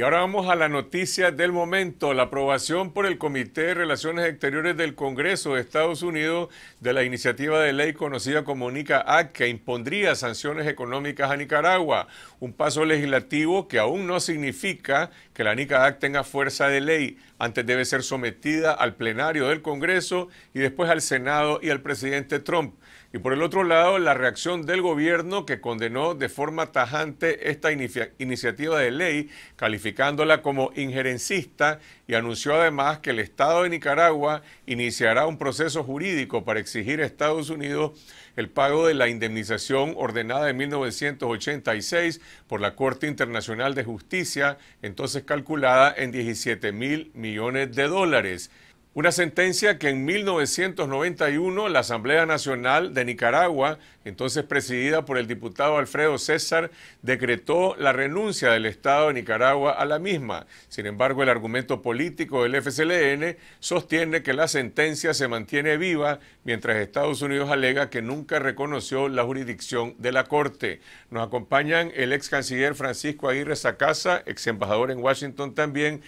Y ahora vamos a la noticia del momento, la aprobación por el Comité de Relaciones Exteriores del Congreso de Estados Unidos de la iniciativa de ley conocida como NICA Act que impondría sanciones económicas a Nicaragua, un paso legislativo que aún no significa que la NICA Act tenga fuerza de ley, antes debe ser sometida al plenario del Congreso y después al Senado y al presidente Trump. Y por el otro lado, la reacción del gobierno que condenó de forma tajante esta iniciativa de ley, calificándola como injerencista y anunció además que el Estado de Nicaragua iniciará un proceso jurídico para exigir a Estados Unidos el pago de la indemnización ordenada en 1986 por la Corte Internacional de Justicia, entonces calculada en 17 mil millones de dólares. Una sentencia que en 1991 la Asamblea Nacional de Nicaragua entonces presidida por el diputado Alfredo César, decretó la renuncia del Estado de Nicaragua a la misma. Sin embargo, el argumento político del FCLN sostiene que la sentencia se mantiene viva mientras Estados Unidos alega que nunca reconoció la jurisdicción de la Corte. Nos acompañan el ex canciller Francisco Aguirre Sacasa, ex embajador en Washington también,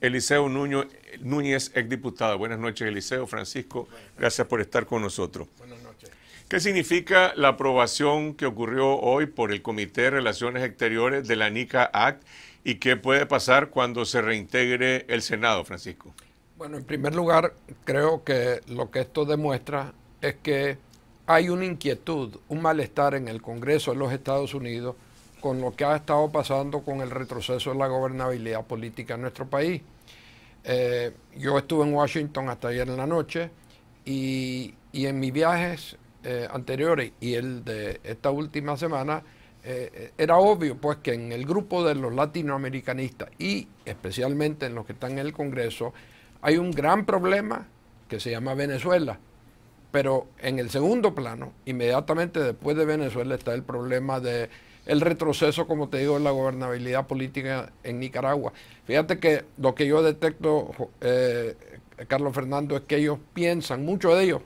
Eliseo Núñez, ex diputado. Buenas noches, Eliseo, Francisco, gracias por estar con nosotros. Buenas noches. ¿Qué significa la aprobación que ocurrió hoy por el Comité de Relaciones Exteriores de la NICA Act y qué puede pasar cuando se reintegre el Senado, Francisco? Bueno, en primer lugar, creo que lo que esto demuestra es que hay una inquietud, un malestar en el Congreso de los Estados Unidos con lo que ha estado pasando con el retroceso de la gobernabilidad política en nuestro país. Eh, yo estuve en Washington hasta ayer en la noche y, y en mis viajes eh, anteriores y el de esta última semana, eh, era obvio pues que en el grupo de los latinoamericanistas y especialmente en los que están en el Congreso hay un gran problema que se llama Venezuela. Pero en el segundo plano, inmediatamente después de Venezuela está el problema de el retroceso, como te digo, de la gobernabilidad política en Nicaragua. Fíjate que lo que yo detecto, eh, Carlos Fernando, es que ellos piensan, mucho de ellos,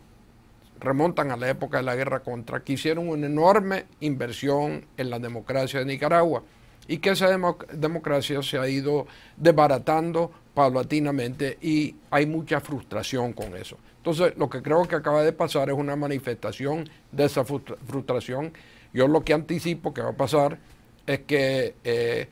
remontan a la época de la guerra contra, que hicieron una enorme inversión en la democracia de Nicaragua y que esa democracia se ha ido desbaratando paulatinamente y hay mucha frustración con eso. Entonces, lo que creo que acaba de pasar es una manifestación de esa frustración. Yo lo que anticipo que va a pasar es que eh,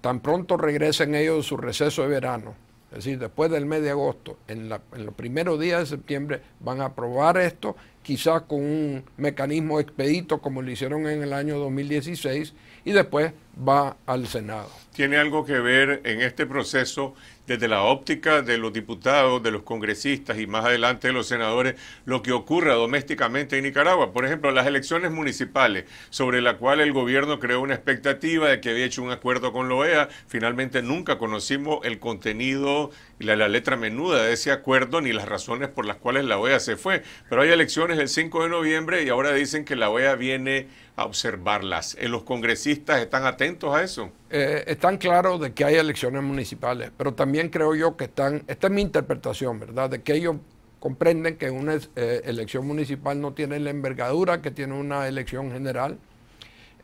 tan pronto regresen ellos de su receso de verano, es decir, después del mes de agosto, en, los primeros días de septiembre, van a aprobar esto, quizás con un mecanismo expedito como lo hicieron en el año 2016, y después va al Senado. ¿Tiene algo que ver en este proceso desde la óptica de los diputados, de los congresistas y más adelante de los senadores lo que ocurra domésticamente en Nicaragua? Por ejemplo, las elecciones municipales, sobre la cual el gobierno creó una expectativa de que había hecho un acuerdo con la OEA, finalmente nunca conocimos el contenido y la, la letra menuda de ese acuerdo ni las razones por las cuales la OEA se fue. Pero hay elecciones el 5 de noviembre y ahora dicen que la OEA viene a observarlas. Eh, los congresistas están atentos a eso. Eh, están claros de que hay elecciones municipales, pero también creo yo que están, esta es mi interpretación, ¿verdad? De que ellos comprenden que una eh, elección municipal no tiene la envergadura que tiene una elección general.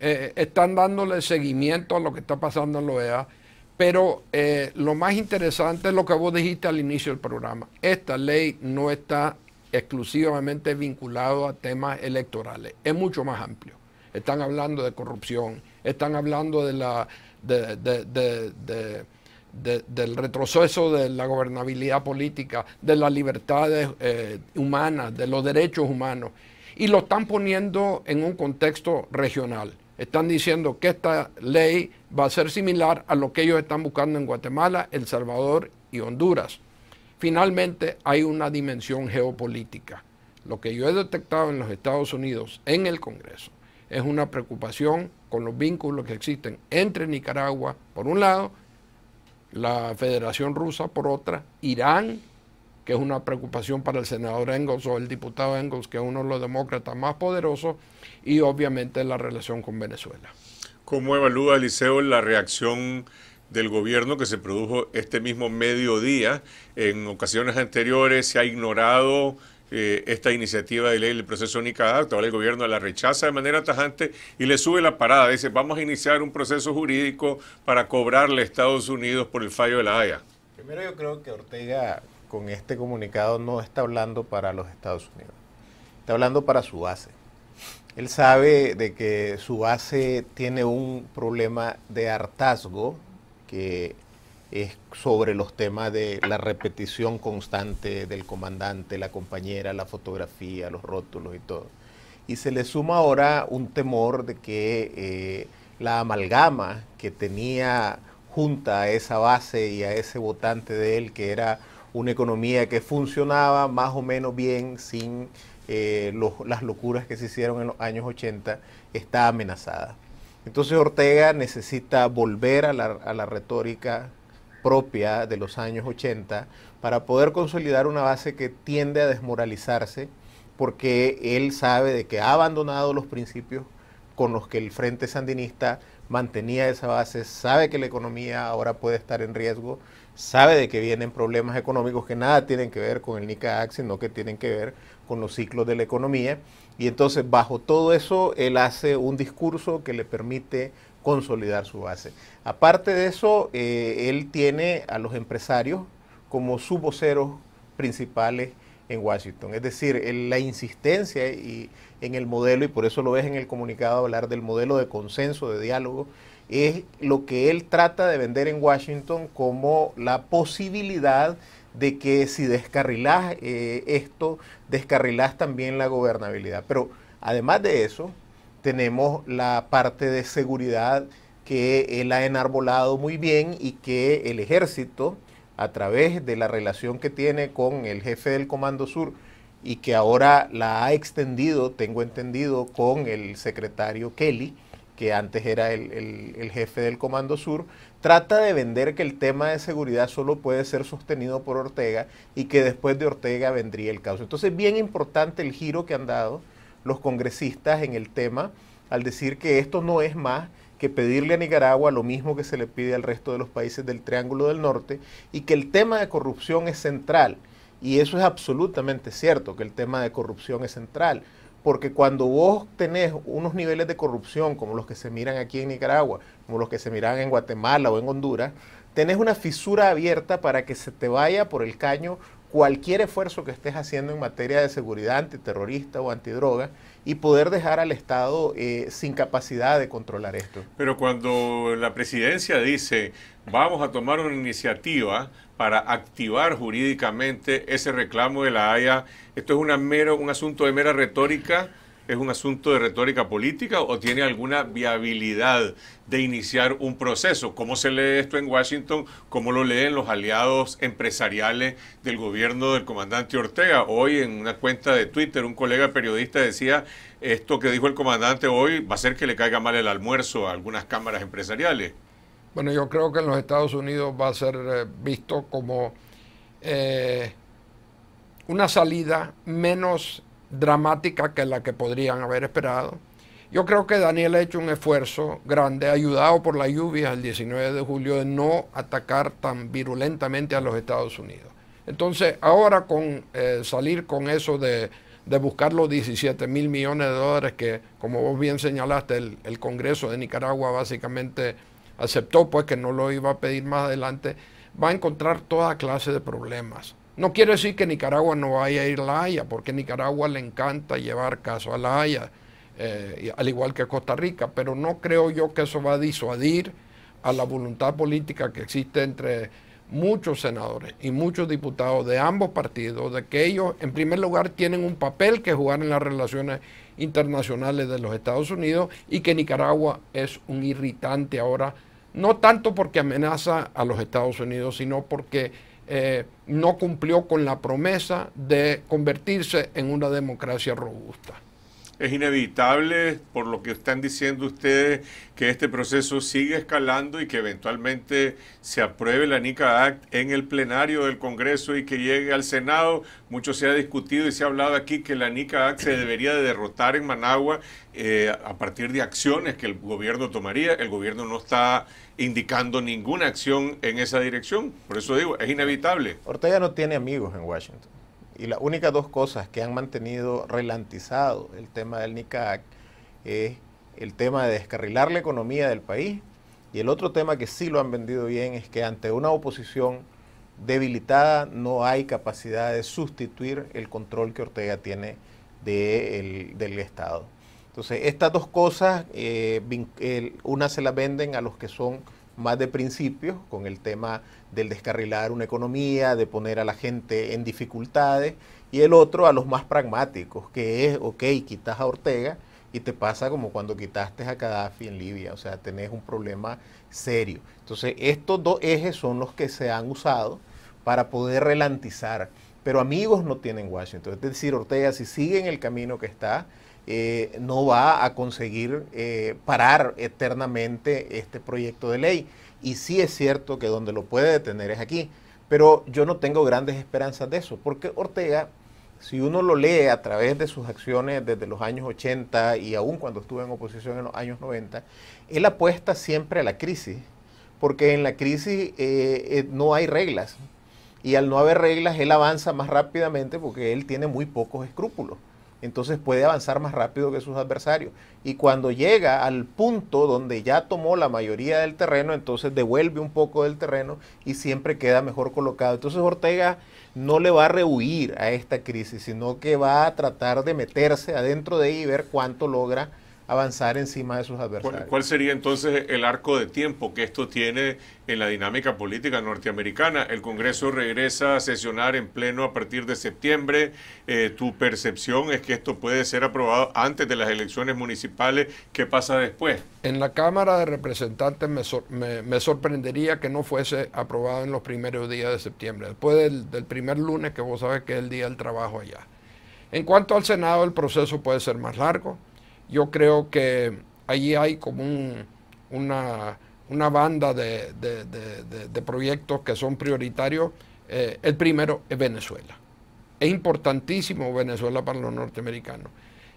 Eh, están dándole seguimiento a lo que está pasando en la OEA, pero lo más interesante es lo que vos dijiste al inicio del programa. Esta ley no está exclusivamente vinculado a temas electorales, es mucho más amplio están hablando de corrupción, están hablando del retroceso de la gobernabilidad política, de las libertades eh, humanas, de los derechos humanos, y lo están poniendo en un contexto regional. Están diciendo que esta ley va a ser similar a lo que ellos están buscando en Guatemala, El Salvador y Honduras. Finalmente, hay una dimensión geopolítica. Lo que yo he detectado en los Estados Unidos, en el Congreso, es una preocupación con los vínculos que existen entre Nicaragua, por un lado, la Federación Rusa, por otra, Irán, que es una preocupación para el senador Engels o el diputado Engels, que es uno de los demócratas más poderosos, y obviamente la relación con Venezuela. ¿Cómo evalúa, Eliseo, la reacción del gobierno que se produjo este mismo mediodía? En ocasiones anteriores se ha ignorado eh, esta iniciativa de ley del proceso única el gobierno la rechaza de manera tajante y le sube la parada. Dice, vamos a iniciar un proceso jurídico para cobrarle a Estados Unidos por el fallo de la Haya. Primero yo creo que Ortega con este comunicado no está hablando para los Estados Unidos, está hablando para su base. Él sabe de que su base tiene un problema de hartazgo que es sobre los temas de la repetición constante del comandante, la compañera, la fotografía, los rótulos y todo. Y se le suma ahora un temor de que eh, la amalgama que tenía junta a esa base y a ese votante de él, que era una economía que funcionaba más o menos bien sin eh, las locuras que se hicieron en los años 80, está amenazada. Entonces Ortega necesita volver a la, a la retórica propia de los años 80 para poder consolidar una base que tiende a desmoralizarse porque él sabe de que ha abandonado los principios con los que el Frente Sandinista mantenía esa base, sabe que la economía ahora puede estar en riesgo, sabe de que vienen problemas económicos que nada tienen que ver con el NICAAC, sino que tienen que ver con los ciclos de la economía. Y entonces, bajo todo eso, él hace un discurso que le permite consolidar su base. Aparte de eso, eh, él tiene a los empresarios como sus voceros principales en Washington. Es decir, la insistencia y, en el modelo, y por eso lo ves en el comunicado hablar del modelo de consenso, de diálogo, es lo que él trata de vender en Washington como la posibilidad de que si descarrilás eh, esto, descarrilás también la gobernabilidad. Pero además de eso, tenemos la parte de seguridad que él ha enarbolado muy bien y que el ejército, a través de la relación que tiene con el jefe del Comando Sur y que ahora la ha extendido, tengo entendido, con el secretario Kelly, que antes era el, jefe del Comando Sur, trata de vender que el tema de seguridad solo puede ser sostenido por Ortega y que después de Ortega vendría el caos. Entonces, bien importante el giro que han dado los congresistas en el tema al decir que esto no es más que pedirle a Nicaragua lo mismo que se le pide al resto de los países del Triángulo del Norte y que el tema de corrupción es central. Y eso es absolutamente cierto, que el tema de corrupción es central, porque cuando vos tenés unos niveles de corrupción como los que se miran aquí en Nicaragua, como los que se miran en Guatemala o en Honduras, tenés una fisura abierta para que se te vaya por el caño cualquier esfuerzo que estés haciendo en materia de seguridad antiterrorista o antidroga y poder dejar al Estado eh, sin capacidad de controlar esto. Pero cuando la presidencia dice vamos a tomar una iniciativa para activar jurídicamente ese reclamo de la Haya, esto es mero, un asunto de mera retórica es un asunto de retórica política o tiene alguna viabilidad de iniciar un proceso? ¿Cómo se lee esto en Washington? ¿Cómo lo leen los aliados empresariales del gobierno del comandante Ortega? Hoy en una cuenta de Twitter un colega periodista decía, esto que dijo el comandante hoy va a hacer que le caiga mal el almuerzo a algunas cámaras empresariales. Bueno, yo creo que en los Estados Unidos va a ser eh, visto como eh, una salida menos dramática que la que podrían haber esperado. Yo creo que Daniel ha hecho un esfuerzo grande, ayudado por la lluvia el 19 de julio, de no atacar tan virulentamente a los Estados Unidos. Entonces, ahora con eh, salir con eso de, buscar los 17 mil millones de dólares que, como vos bien señalaste, el, el, Congreso de Nicaragua básicamente aceptó, pues que no lo iba a pedir más adelante, va a encontrar toda clase de problemas. No quiere decir que Nicaragua no vaya a ir a La Haya, porque Nicaragua le encanta llevar caso a La Haya, eh, al igual que Costa Rica, pero no creo yo que eso va a disuadir a la voluntad política que existe entre muchos senadores y muchos diputados de ambos partidos, de que ellos, en primer lugar, tienen un papel que jugar en las relaciones internacionales de los Estados Unidos y que Nicaragua es un irritante ahora, no tanto porque amenaza a los Estados Unidos, sino porque eh, no cumplió con la promesa de convertirse en una democracia robusta es inevitable, por lo que están diciendo ustedes, que este proceso sigue escalando y que eventualmente se apruebe la NICA Act en el plenario del Congreso y que llegue al Senado. Mucho se ha discutido y se ha hablado aquí que la NICA Act se debería de derrotar en Managua eh, a partir de acciones que el gobierno tomaría. El gobierno no está indicando ninguna acción en esa dirección. Por eso digo, es inevitable. Ortega no tiene amigos en Washington. Y las únicas dos cosas que han mantenido relantizado el tema del NICAC es el tema de descarrilar la economía del país y el otro tema que sí lo han vendido bien es que ante una oposición debilitada no hay capacidad de sustituir el control que Ortega tiene del Estado. Entonces, estas dos cosas, eh, una se la venden a los que son más de principios, con el tema del descarrilar una economía, de poner a la gente en dificultades, y el otro a los más pragmáticos, que es, ok, quitas a Ortega y te pasa como cuando quitaste a Gaddafi en Libia, o sea, tenés un problema serio. Entonces, estos dos ejes son los que se han usado para poder relantizar pero amigos no tienen Washington. Es decir, Ortega, si sigue en el camino que está, eh, no va a conseguir eh, parar eternamente este proyecto de ley. Y sí es cierto que donde lo puede detener es aquí, pero yo no tengo grandes esperanzas de eso, porque Ortega, si uno lo lee a través de sus acciones desde los años 80 y aún cuando estuvo en oposición en los años 90, él apuesta siempre a la crisis, porque en la crisis eh, no hay reglas, y al no haber reglas él avanza más rápidamente porque él tiene muy pocos escrúpulos. Entonces puede avanzar más rápido que sus adversarios. Y cuando llega al punto donde ya tomó la mayoría del terreno, entonces devuelve un poco del terreno y siempre queda mejor colocado. Entonces Ortega no le va a rehuir a esta crisis, sino que va a tratar de meterse adentro de ahí y ver cuánto logra avanzar encima de sus adversarios. ¿Cuál, sería entonces el arco de tiempo que esto tiene en la dinámica política norteamericana? El Congreso regresa a sesionar en pleno a partir de septiembre. Eh, ¿Tu percepción es que esto puede ser aprobado antes de las elecciones municipales? ¿Qué pasa después? En la Cámara de Representantes me, sorprendería que no fuese aprobado en los primeros días de septiembre, después del, del primer lunes que vos sabes que es el día del trabajo allá. En cuanto al Senado, el proceso puede ser más largo yo creo que allí hay como una, una, banda de, proyectos que son prioritarios. Eh, el primero es Venezuela. Es importantísimo Venezuela para los norteamericanos.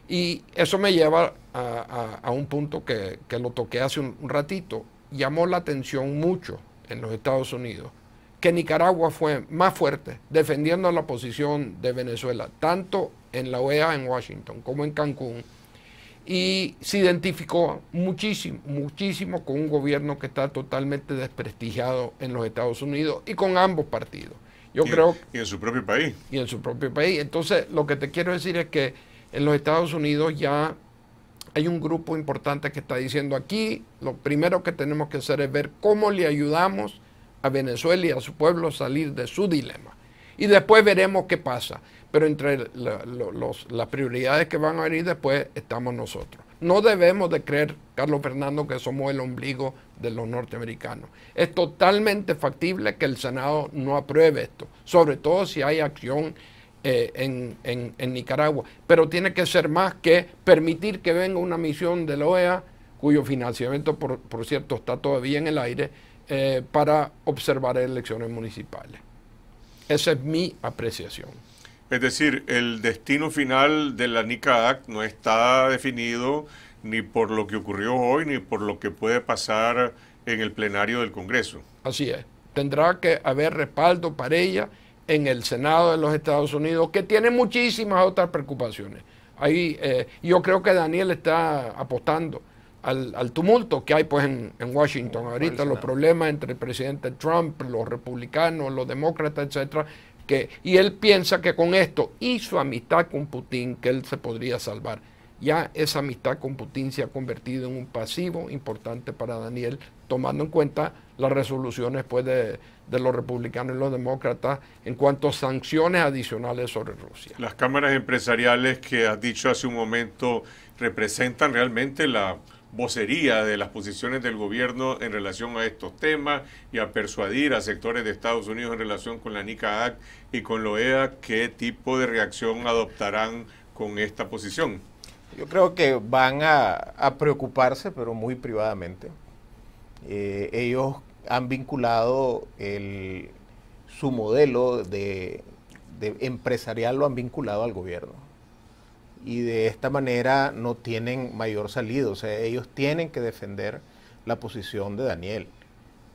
Y eso me lleva a, un punto que, que, lo toqué hace un ratito. Llamó la atención mucho en los Estados Unidos que Nicaragua fue más fuerte defendiendo la posición de Venezuela, tanto en la OEA en Washington como en Cancún, y se identificó muchísimo, muchísimo con un gobierno que está totalmente desprestigiado en los Estados Unidos y con ambos partidos. Yo creo y en su propio país. Y en su propio país. Entonces, lo que te quiero decir es que en los Estados Unidos ya hay un grupo importante que está diciendo aquí, lo primero que tenemos que hacer es ver cómo le ayudamos a Venezuela y a su pueblo a salir de su dilema. Y después veremos qué pasa pero entre las prioridades que van a venir después estamos nosotros. No debemos de creer, Carlos Fernando, que somos el ombligo de los norteamericanos. Es totalmente factible que el Senado no apruebe esto, sobre todo si hay acción eh, en, Nicaragua. Pero tiene que ser más que permitir que venga una misión de la OEA, cuyo financiamiento, por, por cierto, está todavía en el aire, eh, para observar elecciones municipales. Esa es mi apreciación. Es decir, el destino final de la NICA Act no está definido ni por lo que ocurrió hoy ni por lo que puede pasar en el plenario del Congreso. Así es. Tendrá que haber respaldo para ella en el Senado de los Estados Unidos, que tiene muchísimas otras preocupaciones. Ahí, eh, yo creo que Daniel está apostando al, tumulto que hay pues en, en Washington ahorita, los problemas entre el presidente Trump, los republicanos, los demócratas, etcétera, y él piensa que con esto y su amistad con Putin, que él se podría salvar. Ya esa amistad con Putin se ha convertido en un pasivo importante para Daniel, tomando en cuenta las resoluciones pues, de los republicanos y los demócratas en cuanto a sanciones adicionales sobre Rusia. Las cámaras empresariales que has dicho hace un momento representan realmente la, vocería de las posiciones del gobierno en relación a estos temas y a persuadir a sectores de Estados Unidos en relación con la NICAAC y con lo OEA qué tipo de reacción adoptarán con esta posición. Yo creo que van a, preocuparse, pero muy privadamente. Eh, ellos han vinculado el, su modelo de empresarial, lo han vinculado al gobierno y de esta manera no tienen mayor salida. O sea, ellos tienen que defender la posición de Daniel.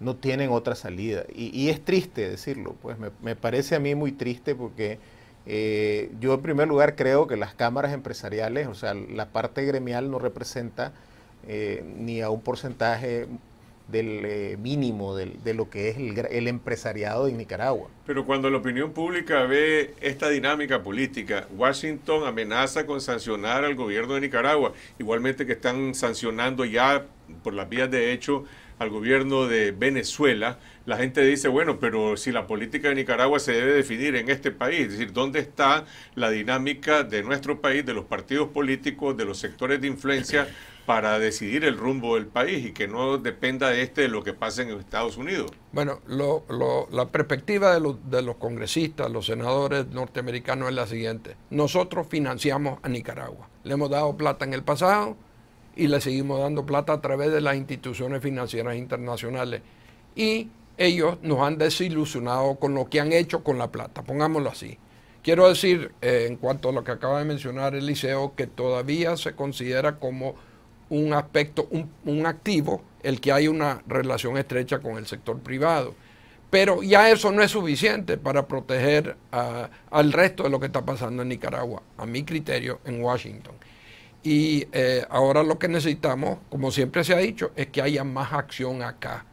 No tienen otra salida. Y, es triste decirlo, pues me, parece a mí muy triste porque eh, yo en primer lugar creo que las cámaras empresariales, o sea, la parte gremial no representa eh, ni a un porcentaje del eh, mínimo del, de lo que es el, el, empresariado de Nicaragua. Pero cuando la opinión pública ve esta dinámica política, Washington amenaza con sancionar al gobierno de Nicaragua, igualmente que están sancionando ya por las vías de hecho al gobierno de Venezuela, la gente dice, bueno, pero si la política de Nicaragua se debe definir en este país, es decir, ¿dónde está la dinámica de nuestro país, de los partidos políticos, de los sectores de influencia? para decidir el rumbo del país y que no dependa de este de lo que pase en Estados Unidos. Bueno, la perspectiva de, los congresistas, los senadores norteamericanos es la siguiente. Nosotros financiamos a Nicaragua. Le hemos dado plata en el pasado y le seguimos dando plata a través de las instituciones financieras internacionales. Y ellos nos han desilusionado con lo que han hecho con la plata, pongámoslo así. Quiero decir, eh, en cuanto a lo que acaba de mencionar Eliseo, que todavía se considera como un aspecto, un, activo, el que hay una relación estrecha con el sector privado. Pero ya eso no es suficiente para proteger al resto de lo que está pasando en Nicaragua, a mi criterio, en Washington. Y eh, ahora lo que necesitamos, como siempre se ha dicho, es que haya más acción acá.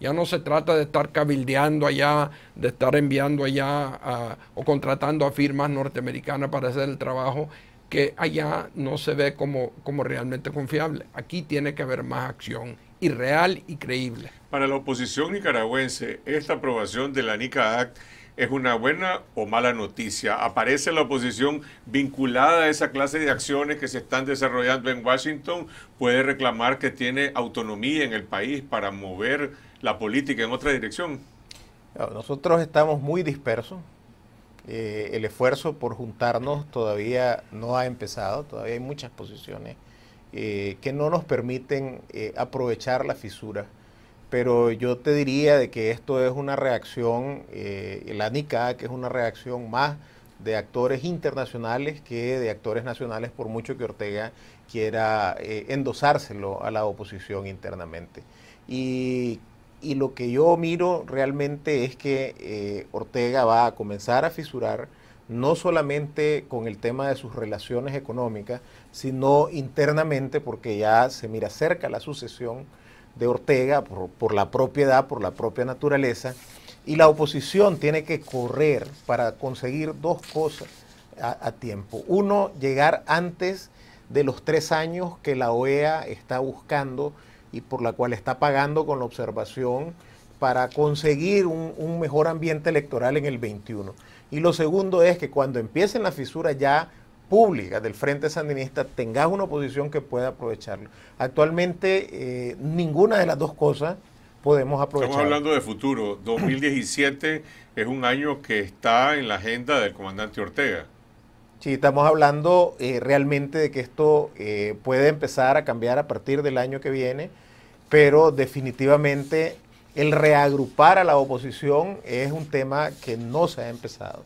Ya no se trata de estar cabildeando allá, de estar enviando allá o contratando a firmas norteamericanas para hacer el trabajo, que allá no se ve como, como realmente confiable. Aquí tiene que haber más acción y real y creíble. Para la oposición nicaragüense, esta aprobación de la NICA Act es una buena o mala noticia. ¿Aparece la oposición vinculada a esa clase de acciones que se están desarrollando en Washington? ¿Puede reclamar que tiene autonomía en el país para mover la política en otra dirección? Nosotros estamos muy dispersos, eh, el esfuerzo por juntarnos todavía no ha empezado, todavía hay muchas posiciones eh, que no nos permiten eh, aprovechar la fisura. Pero yo te diría de que esto es una reacción, la NICA, que es una reacción más de actores internacionales que de actores nacionales, por mucho que Ortega quiera endosárselo a la oposición internamente. Y y lo que yo miro realmente es que eh, Ortega va a comenzar a fisurar no solamente con el tema de sus relaciones económicas, sino internamente porque ya se mira cerca la sucesión de Ortega por, la propiedad, por la propia naturaleza, y la oposición tiene que correr para conseguir dos cosas a, a tiempo. Uno, llegar antes de los tres años que la OEA está buscando y por la cual está pagando con la observación para conseguir un, mejor ambiente electoral en el 21. Y lo segundo es que cuando empiecen las fisuras ya públicas del Frente Sandinista, tengas una oposición que pueda aprovecharlo. Actualmente eh, ninguna de las dos cosas podemos aprovechar. Estamos hablando de futuro. 2017 es un año que está en la agenda del comandante Ortega. Sí, estamos hablando eh, realmente de que esto eh, puede empezar a cambiar a partir del año que viene, pero definitivamente el reagrupar a la oposición es un tema que no se ha empezado.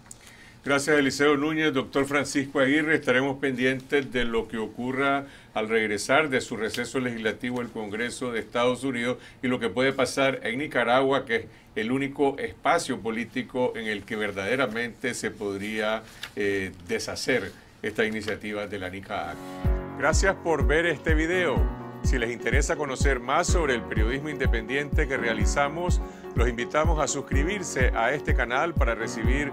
Gracias, Eliseo Núñez. Doctor Francisco Aguirre, estaremos pendientes de lo que ocurra al regresar de su receso legislativo el Congreso de Estados Unidos y lo que puede pasar en Nicaragua, que es el único espacio político en el que verdaderamente se podría eh, deshacer esta iniciativa de la NICAAC. Gracias por ver este video. Si les interesa conocer más sobre el periodismo independiente que realizamos, los invitamos a suscribirse a este canal para recibir